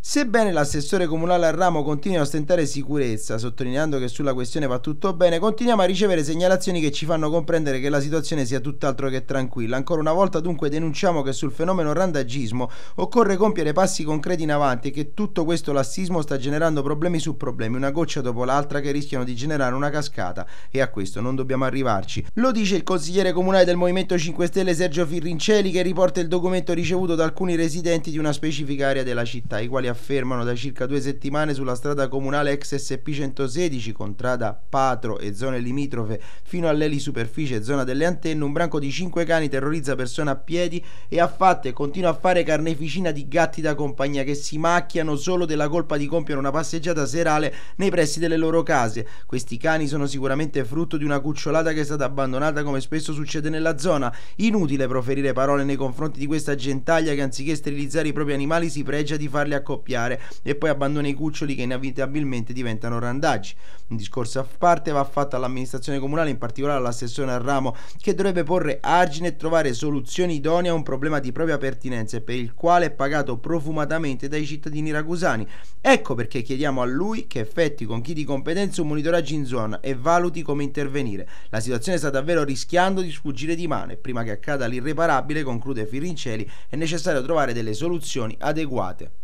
Sebbene l'assessore comunale al ramo continui a ostentare sicurezza, sottolineando che sulla questione va tutto bene, continuiamo a ricevere segnalazioni che ci fanno comprendere che la situazione sia tutt'altro che tranquilla. Ancora una volta dunque denunciamo che sul fenomeno randagismo occorre compiere passi concreti in avanti e che tutto questo lassismo sta generando problemi su problemi, una goccia dopo l'altra che rischiano di generare una cascata e a questo non dobbiamo arrivarci. Lo dice il consigliere comunale del Movimento 5 Stelle Sergio Firrinceli che riporta il documento ricevuto da alcuni residenti di una specifica area della città, i quali giornali affermano da circa due settimane sulla strada comunale ex SP 116, contrada Patro e zone limitrofe fino all'eli superficie zona delle antenne, un branco di cinque cani terrorizza persone a piedi e ha fatto e continua a fare carneficina di gatti da compagnia che si macchiano solo della colpa di compiere una passeggiata serale nei pressi delle loro case. Questi cani sono sicuramente frutto di una cucciolata che è stata abbandonata come spesso succede nella zona. Inutile proferire parole nei confronti di questa gentaglia che anziché sterilizzare i propri animali si pregia di farli accoppiare scoppiare e poi abbandona i cuccioli che inevitabilmente diventano randaggi. Un discorso a parte va fatto all'amministrazione comunale, in particolare all'assessore al ramo, che dovrebbe porre argine e trovare soluzioni idonee a un problema di propria pertinenza e per il quale è pagato profumatamente dai cittadini ragusani. Ecco perché chiediamo a lui che effetti con chi di competenza un monitoraggio in zona e valuti come intervenire. La situazione sta davvero rischiando di sfuggire di mano e prima che accada l'irreparabile, conclude Firincelli, è necessario trovare delle soluzioni adeguate.